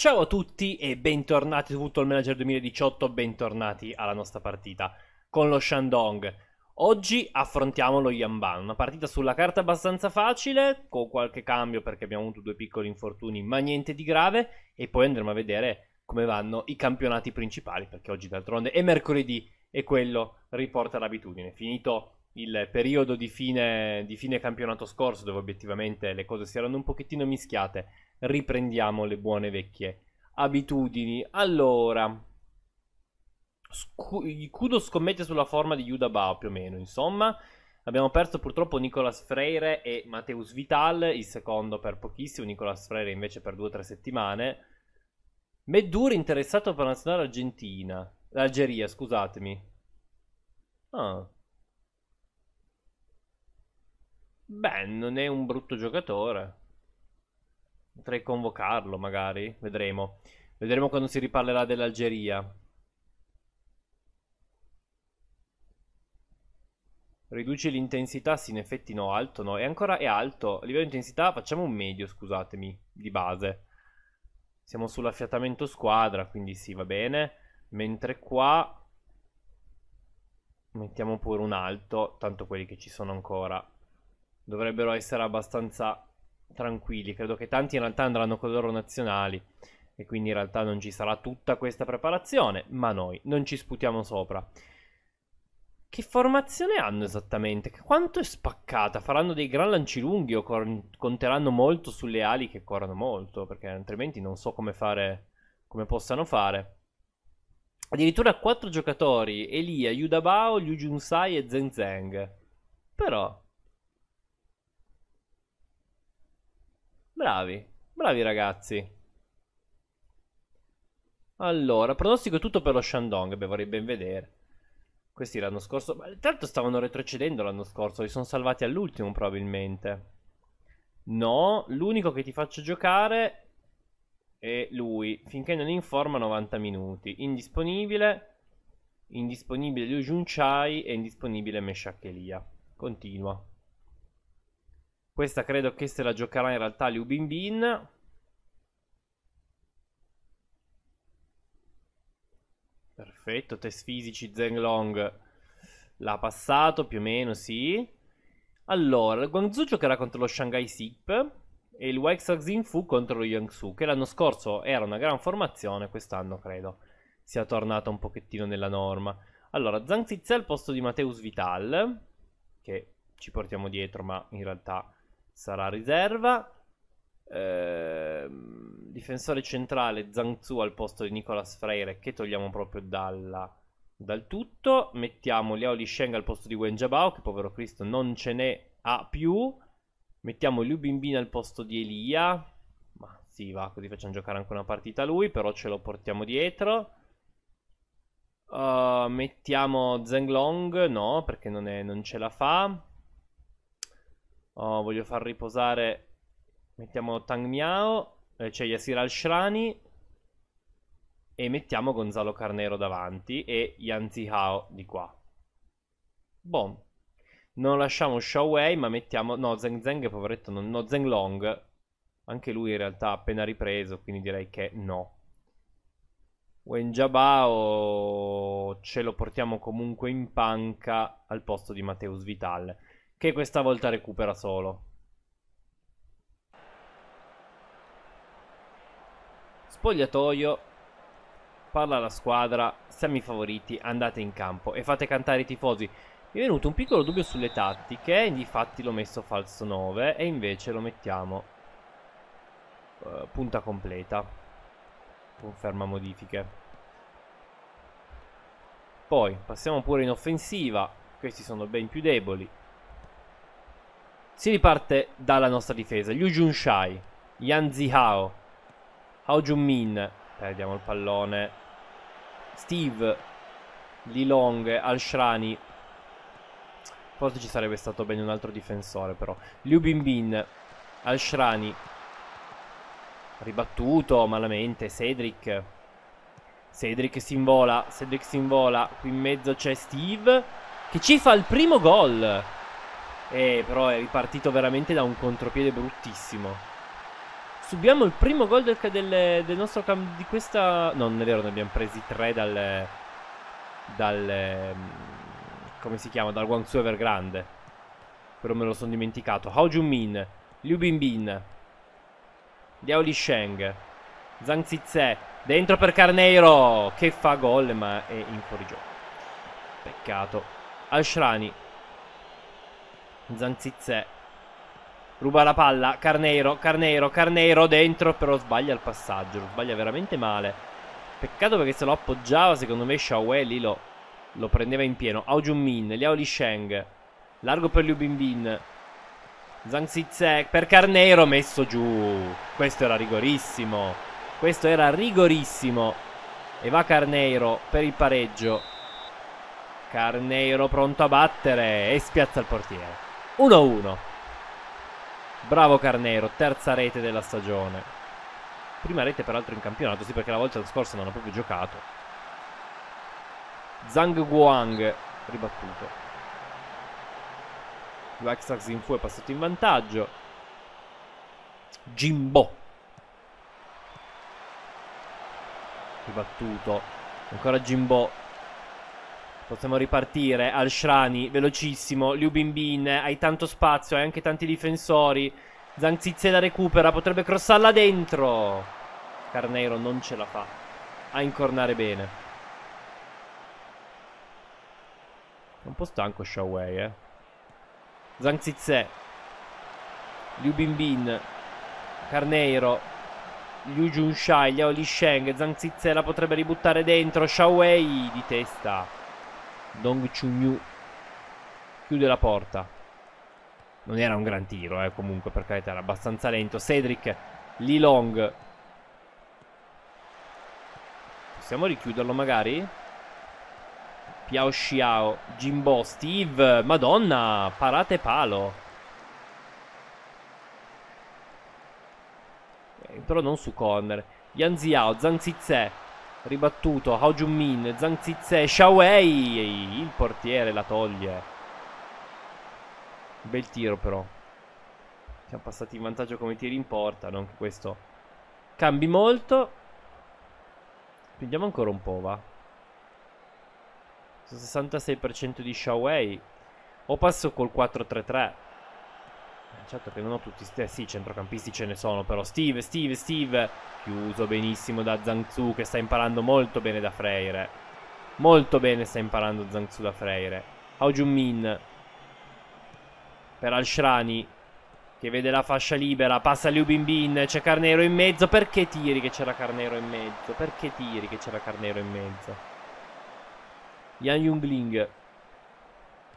Ciao a tutti e bentornati su Football Manager 2018, bentornati alla nostra partita con lo Shandong. Oggi affrontiamo lo Yanban, una partita sulla carta abbastanza facile, con qualche cambio perché abbiamo avuto due piccoli infortuni, ma niente di grave, e poi andremo a vedere come vanno i campionati principali, perché oggi d'altronde è mercoledì e quello riporta l'abitudine. Finito il periodo di fine, di fine campionato scorso, dove obiettivamente le cose si erano un pochettino mischiate, riprendiamo le buone vecchie abitudini. Allora, Kudo scommette sulla forma di Yuda Bao più o meno, insomma. Abbiamo perso purtroppo Nicolas Freire e Mateus Vital, il secondo per pochissimo, Nicolas Freire invece per due o tre settimane. Meduri interessato per la nazionale argentina, l'Algeria, scusatemi. Ah. Beh, non è un brutto giocatore. Potrei convocarlo, magari. Vedremo. Vedremo quando si riparlerà dell'Algeria. Riduce l'intensità? Sì, in effetti no, alto no. E ancora è alto. A livello di intensità facciamo un medio, scusatemi, di base. Siamo sull'affiatamento squadra, quindi sì, va bene. Mentre qua mettiamo pure un alto, tanto quelli che ci sono ancora dovrebbero essere abbastanza tranquilli. Credo che tanti in realtà andranno con i loro nazionali e quindi in realtà non ci sarà tutta questa preparazione, ma noi non ci sputiamo sopra. Che formazione hanno esattamente? Quanto è spaccata? Faranno dei gran lanci lunghi o cor- conteranno molto sulle ali che corrono molto? Perché altrimenti non so come fare, come possano fare. Addirittura quattro giocatori, Elia, Yudabao, Liu Junsai e Zenzeng. Però, Bravi, bravi ragazzi. Allora, pronostico è tutto per lo Shandong, beh, vorrei ben vedere. Questi l'anno scorso, ma tanto stavano retrocedendo l'anno scorso, li sono salvati all'ultimo probabilmente. No, l'unico che ti faccio giocare è lui, finché non informa 90 minuti. Indisponibile, indisponibile Liu Junchai e indisponibile Meshak Continua. Questa credo che se la giocherà in realtà Liu Bin Bin. Perfetto, test fisici Zenglong l'ha passato più o meno, sì. Allora, il Guangzhou giocherà contro lo Shanghai SIP e il Weixia Fu contro lo Yangsu, che l'anno scorso era una gran formazione, quest'anno credo sia tornata un pochettino nella norma. Allora, Zhang Zizia al posto di Mateus Vital, che ci portiamo dietro, ma in realtà sarà riserva. Eh, difensore centrale Zangzu al posto di Nicolas Freire che togliamo proprio dalla, dal tutto. Mettiamo Liao Lisheng al posto di Wen Jiabao che povero Cristo non ce n'è a più. Mettiamo Liu Binbin al posto di Elia. Ma sì, va, così facciamo giocare anche una partita lui, però ce lo portiamo dietro. Uh, mettiamo Long, no, perché non, è, non ce la fa. Oh, voglio far riposare. Mettiamo Tang Miao. Eh, cioè Yasir Al-Shrani. E mettiamo Gonzalo Carnero davanti. E Yan Zihao di qua. Boh. Non lasciamo Shao Wei, ma mettiamo. No, Zeng Zeng, poveretto. Non... No, Zeng Long. Anche lui in realtà ha appena ripreso. Quindi direi che no. Wen Wenjabao ce lo portiamo comunque in panca al posto di Matteus Vital che questa volta recupera solo. Spogliatoio, parla la squadra, siamo i favoriti, andate in campo e fate cantare i tifosi. Mi è venuto un piccolo dubbio sulle tattiche, difatti l'ho messo falso 9 e invece lo mettiamo eh, punta completa. Conferma modifiche. Poi passiamo pure in offensiva, questi sono ben più deboli. Si riparte dalla nostra difesa. Liu Junshai, Yan Zihao, Hao Junmin. Perdiamo il pallone. Steve, Lilong, Shrani. Forse ci sarebbe stato bene un altro difensore però. Liu Binbin, Shrani. Ribattuto malamente, Cedric. Cedric si invola, Cedric si invola. Qui in mezzo c'è Steve che ci fa il primo gol. Eh, però è ripartito veramente da un contropiede bruttissimo. Subiamo il primo gol del, del, del nostro campo di questa... No, non è vero, ne abbiamo presi tre dal... Dal... Mm, come si chiama? Dal Guangzhou Evergrande. Però me lo sono dimenticato. Hao Junmin, Liu Binbin, Liao Li Sheng, Zhang Zizè. Dentro per Carneiro, che fa gol ma è in fuorigioco. Peccato. Ashrani, Zanzizze. Ruba la palla. Carneiro, Carneiro, Carneiro dentro. Però sbaglia il passaggio. Lo sbaglia veramente male. Peccato perché se lo appoggiava, secondo me Shawe lì lo, lo, prendeva in pieno. Ao Junmin, Liao Li Sheng. Largo per Liu Bin Bin. Zanzizze per Carneiro messo giù. Questo era rigorissimo. Questo era rigorissimo. E va Carneiro per il pareggio. Carneiro pronto a battere e spiazza il portiere. 1-1. Bravo Carnero, terza rete della stagione. Prima rete peraltro in campionato, sì perché la volta scorsa non ha proprio giocato. Zhang Guang, ribattuto. Waxax Zinfu è passato in vantaggio. Jimbo. Ribattuto. Ancora Jimbo Possiamo ripartire al Shrani, velocissimo. Liu Bin Bin, hai tanto spazio, hai anche tanti difensori. Zanzizze la recupera, potrebbe crossarla dentro. Carneiro non ce la fa a incornare bene. un po' stanco Shaway, eh. Zanzizze. Liu Bin Bin. Carneiro. Liu Junshai, Liao Li Sheng. Zanzizze la potrebbe ributtare dentro. Shaway di testa. Dong Chunyu chiude la porta. Non era un gran tiro, eh, comunque, per carità, era abbastanza lento. Cedric, Lilong. Possiamo richiuderlo magari? Piao Xiao, Jimbo, Steve, Madonna, parate palo. Eh, però non su corner. Ziao, Zhang Zizè, ribattuto Hao Junmin, Zhang Zizhe, Shaowei, il portiere la toglie. Bel tiro però. Siamo passati in vantaggio come tiri in porta, non che questo cambi molto. Spingiamo ancora un po', va. 66% di Shaowei. O passo col 4-3-3. Certo che non ho tutti, stessi sì, centrocampisti ce ne sono, però Steve, Steve, Steve, chiuso benissimo da Zangzu che sta imparando molto bene da Freire. Molto bene sta imparando Zangzu da Freire. Hao Junmin per Alshrani che vede la fascia libera, passa Liu Bin Bin, c'è Carnero in mezzo, perché tiri che c'era Carnero in mezzo? Perché tiri che c'era Carnero in mezzo? Yan Jungling,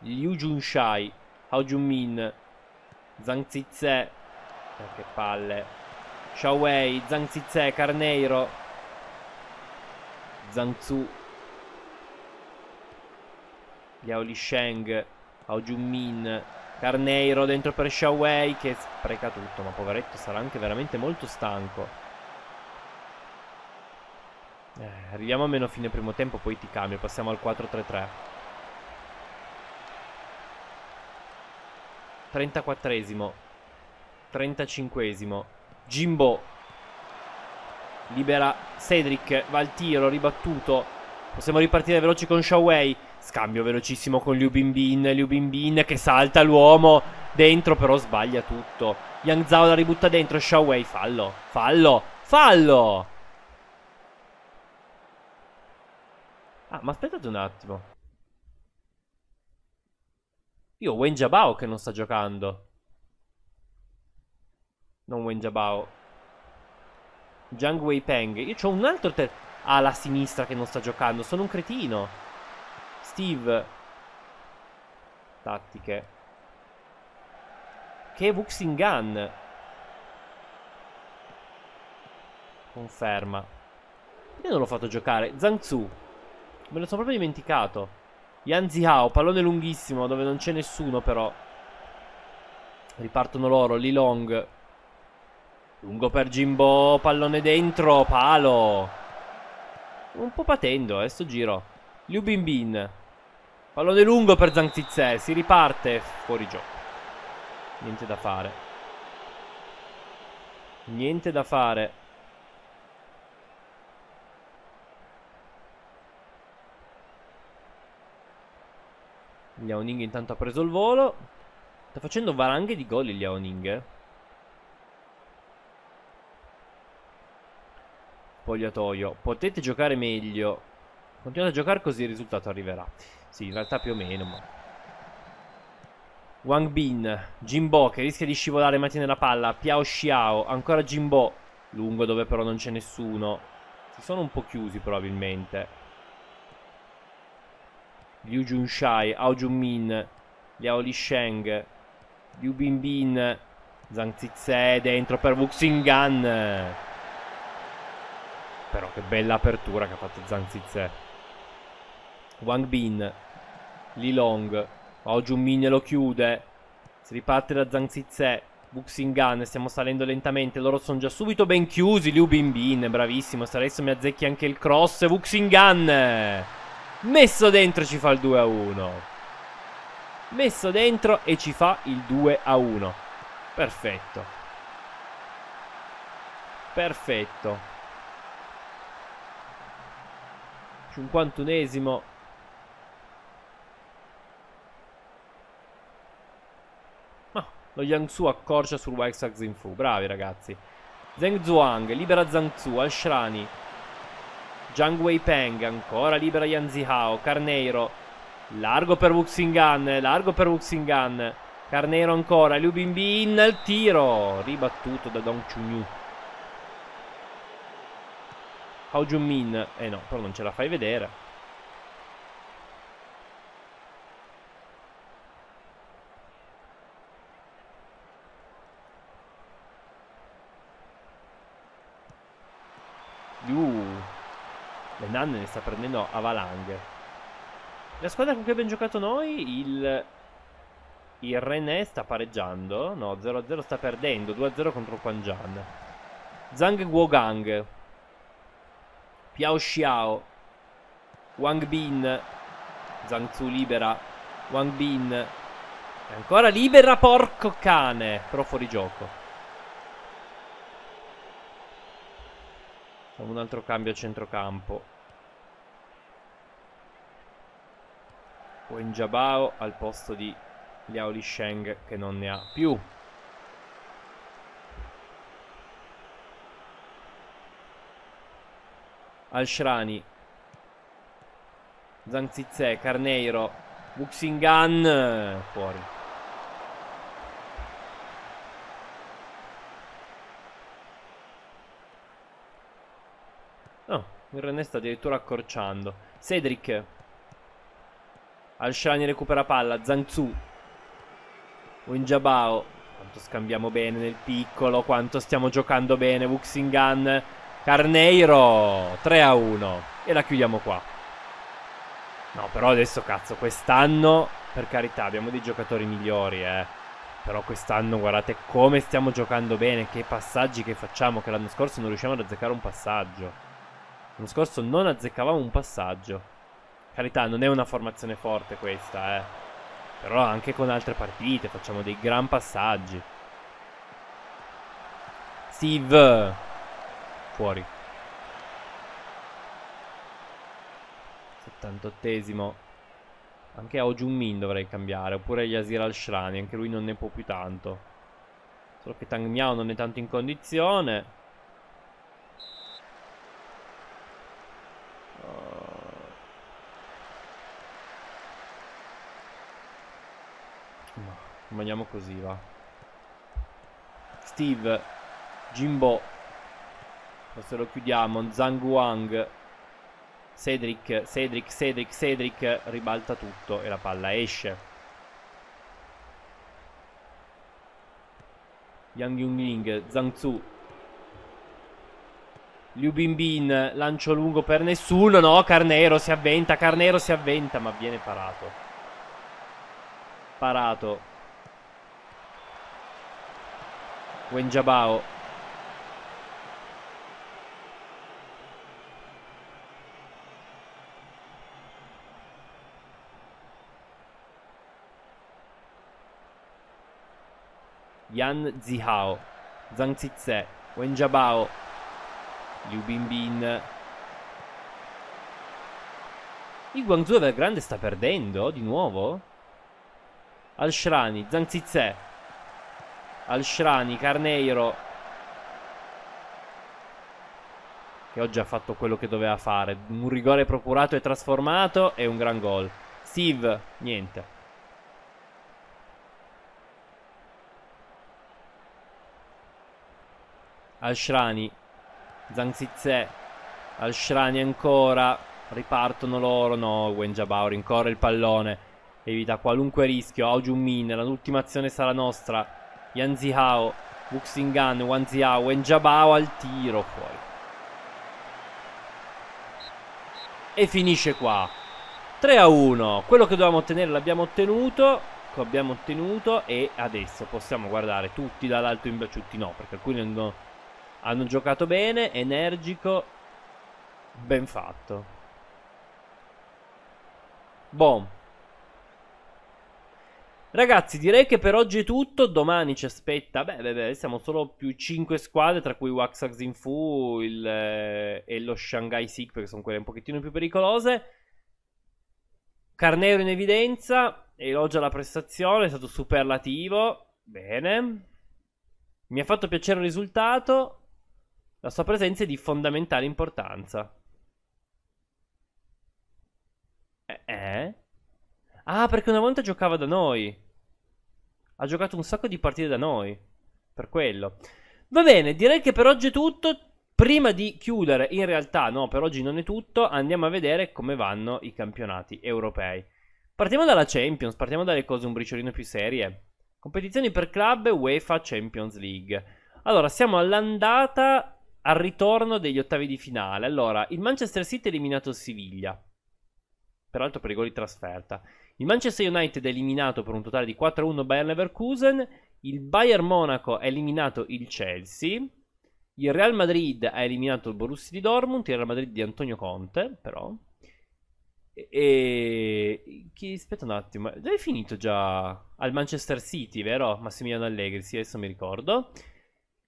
Liu Junshai, Hao Junmin Zanzizze. Eh, che palle. Shawei, Zanzizze, Carneiro. Zanzu. Liaoli Sheng. Ao Junmin. Carneiro dentro per Xiaowei che spreca tutto, ma poveretto sarà anche veramente molto stanco. Eh, arriviamo almeno a fine primo tempo, poi ti cambio, passiamo al 4-3-3. 34esimo, 35esimo, Jimbo libera Cedric, va al tiro, ribattuto, possiamo ripartire veloci con Shaway, scambio velocissimo con Liu Bin Liu Bin che salta l'uomo, dentro però sbaglia tutto, Yang Zhao la ributta dentro, Shaway fallo, fallo, fallo! Ah, ma aspettate un attimo. Io Wen Bao che non sta giocando. Non Wen Bao. Jiang Wei Peng. Io ho un altro ter- alla sinistra che non sta giocando. Sono un cretino. Steve. Tattiche. Che Wuxingan. Conferma. Io non l'ho fatto giocare. Zhang Zhu. Me lo sono proprio dimenticato. Yan Zihao, pallone lunghissimo dove non c'è nessuno però. Ripartono loro, Li Long. Lungo per Jimbo, pallone dentro, palo. Un po' patendo, eh, sto giro. Liu Bin Bin. Pallone lungo per Zangzizè, si riparte. Fuori gioco. Niente da fare. Niente da fare. Liaoning intanto ha preso il volo. Sta facendo valanghe di gol il Liaoning. Eh. Spogliatoio. Potete giocare meglio. Continuate a giocare così il risultato arriverà. Sì, in realtà più o meno, ma... Wang Bin, Jimbo che rischia di scivolare ma tiene la palla, Piao Xiao, ancora Jimbo, lungo dove però non c'è nessuno. Si sono un po' chiusi probabilmente. Liu Junshai, Hao Junmin, Liao Lisheng, Liu Binbin, Zhang Zitze dentro per Wuxingan. Però che bella apertura che ha fatto Zhang Zitze. Wang Bin, Li Long, Hao Junmin lo chiude. Si riparte da Zhang Zitze. Buxingan, stiamo salendo lentamente, loro sono già subito ben chiusi, Liu Binbin, bravissimo, se adesso mi azzecchi anche il cross, Buxingan! Messo dentro ci fa il 2 a 1. Messo dentro e ci fa il 2 a 1. Perfetto. Perfetto. 51esimo. Ma oh, lo Yangsu accorcia sul Wexax in fu. Bravi ragazzi. Zheng Zhuang libera Zhang Zhu, Shrani. Zhang Weipeng, ancora libera Yan Zihao, Carneiro, largo per Wuxingan, largo per Wuxingan, Carneiro ancora, Liu Binbin al tiro, ribattuto da Dong Chunyu. Hao Junmin, eh no, però non ce la fai vedere. Cannes ne sta prendendo a valanghe La squadra con cui abbiamo giocato noi, il, il René sta pareggiando, no 0-0 sta perdendo, 2-0 contro Quanjan. Zhang Guogang, Piao Xiao, Wang Bin, Zhang Zhu libera, Wang Bin, ancora libera, porco cane, però fuori gioco. Facciamo un altro cambio a centrocampo. o al posto di Liao Li Sheng che non ne ha più. Al-Shrani Zhang Zizè, Carneiro Buxingan, fuori No, il René sta addirittura accorciando Cedric Alshani recupera palla, Zanzu. Winjabao. Quanto scambiamo bene nel piccolo, quanto stiamo giocando bene. Wuxingan, Carneiro. 3 a 1. E la chiudiamo qua. No, però adesso cazzo, quest'anno, per carità, abbiamo dei giocatori migliori, eh. Però quest'anno guardate come stiamo giocando bene, che passaggi che facciamo, che l'anno scorso non riusciamo ad azzeccare un passaggio. L'anno scorso non azzeccavamo un passaggio carità, non è una formazione forte questa, eh. Però anche con altre partite facciamo dei gran passaggi. Steve. Fuori. 78esimo. Anche a dovrei cambiare. Oppure Yasir Al-Shrani. Anche lui non ne può più tanto. Solo che Tang Miao non è tanto in condizione. Rimaniamo così, va. Steve, Jimbo. forse lo chiudiamo. Zanguang. Cedric, Cedric, Cedric, Cedric. Ribalta tutto e la palla esce. Yang Yungling, Zhang Zhu. Liu Binbin, lancio lungo per nessuno. No, Carnero si avventa, Carnero si avventa, ma viene parato. Parato. Wenjabao Yan Zihao Zhang Zitze Wenjabao Liu Binbin il Guangzhou Evergrande sta perdendo di nuovo Al Shrani Zhang Zitze al Shrani Carneiro che oggi ha fatto quello che doveva fare un rigore procurato e trasformato e un gran gol Steve, niente Al-Shrani Alshrani Al-Shrani ancora ripartono loro no, Wenjabao rincorre il pallone evita qualunque rischio Aujumin, l'ultima azione sarà nostra Yan Zihao, Wuxingan, Wan Zihao, Njabao al tiro fuori. E finisce qua. 3 a 1. Quello che dovevamo ottenere l'abbiamo ottenuto. Abbiamo ottenuto e adesso possiamo guardare tutti dall'alto in baciutti. no, perché alcuni hanno, hanno giocato bene, energico, ben fatto. Bom, Ragazzi, direi che per oggi è tutto. Domani ci aspetta. Beh, beh, beh, siamo solo più 5 squadre, tra cui Waxax Zinfu eh, e lo Shanghai Sick, perché sono quelle un pochettino più pericolose. Carnero in evidenza, elogia la prestazione, è stato superlativo. Bene. Mi ha fatto piacere il risultato. La sua presenza è di fondamentale importanza. eh? eh? Ah, perché una volta giocava da noi ha giocato un sacco di partite da noi. Per quello. Va bene, direi che per oggi è tutto. Prima di chiudere, in realtà no, per oggi non è tutto, andiamo a vedere come vanno i campionati europei. Partiamo dalla Champions, partiamo dalle cose un briciolino più serie. Competizioni per club UEFA Champions League. Allora, siamo all'andata al ritorno degli ottavi di finale. Allora, il Manchester City ha eliminato Siviglia. Peraltro per i gol di trasferta. Il Manchester United è eliminato per un totale di 4-1 Bayern Leverkusen, il Bayern Monaco ha eliminato il Chelsea, il Real Madrid ha eliminato il Borussia di Dortmund, il Real Madrid di Antonio Conte, però. E chi, aspetta un attimo, è finito già al Manchester City, vero? Massimiliano Allegri, sì, adesso mi ricordo.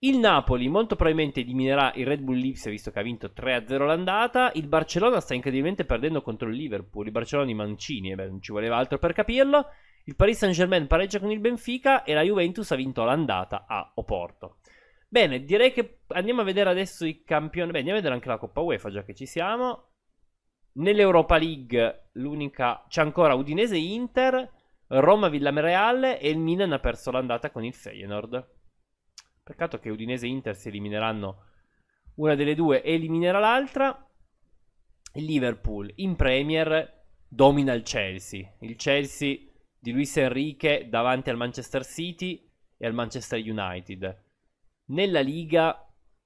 Il Napoli molto probabilmente eliminerà il Red Bull Leipzig visto che ha vinto 3-0 l'andata. Il Barcellona sta incredibilmente perdendo contro il Liverpool. Il Barcellona di Mancini, eh beh, non ci voleva altro per capirlo. Il Paris Saint-Germain pareggia con il Benfica e la Juventus ha vinto l'andata a Oporto. Bene, direi che andiamo a vedere adesso i campioni. Beh, andiamo a vedere anche la Coppa UEFA già che ci siamo. Nell'Europa League l'unica c'è ancora Udinese Inter, Roma Villamereal e il Milan ha perso l'andata con il Feyenoord. Peccato che Udinese e Inter si elimineranno una delle due e eliminerà l'altra. Il Liverpool in Premier domina il Chelsea. Il Chelsea di Luis Enrique davanti al Manchester City e al Manchester United. Nella Liga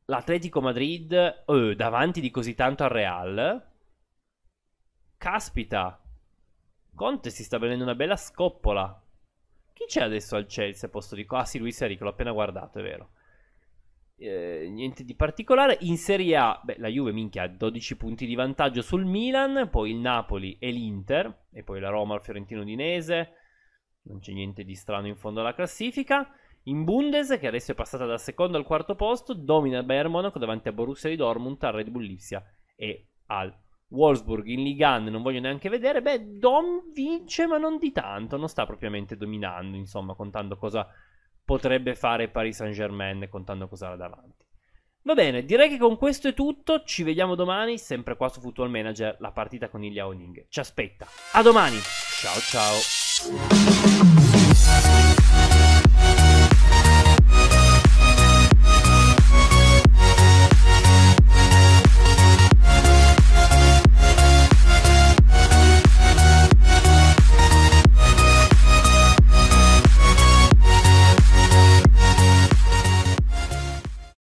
l'Atletico Madrid eh, davanti di così tanto al Real. Caspita, Conte si sta prendendo una bella scoppola. Chi c'è adesso al Chelsea al posto di... Ah sì, Luis Enrico, l'ho appena guardato, è vero. Eh, niente di particolare. In Serie A, beh, la Juve minchia ha 12 punti di vantaggio sul Milan, poi il Napoli e l'Inter, e poi la Roma, al Fiorentino Udinese. Non c'è niente di strano in fondo alla classifica. In Bundes, che adesso è passata dal secondo al quarto posto, domina il Bayern Monaco davanti a Borussia di Dortmund, al Red Bull Lipsia e al Wolfsburg in Ligue non voglio neanche vedere. Beh, Dom vince, ma non di tanto. Non sta propriamente dominando, insomma, contando cosa potrebbe fare Paris Saint-Germain, contando cosa ha davanti. Va bene, direi che con questo è tutto. Ci vediamo domani, sempre qua su Football Manager, la partita con il Liaoning. Ci aspetta. A domani. Ciao ciao.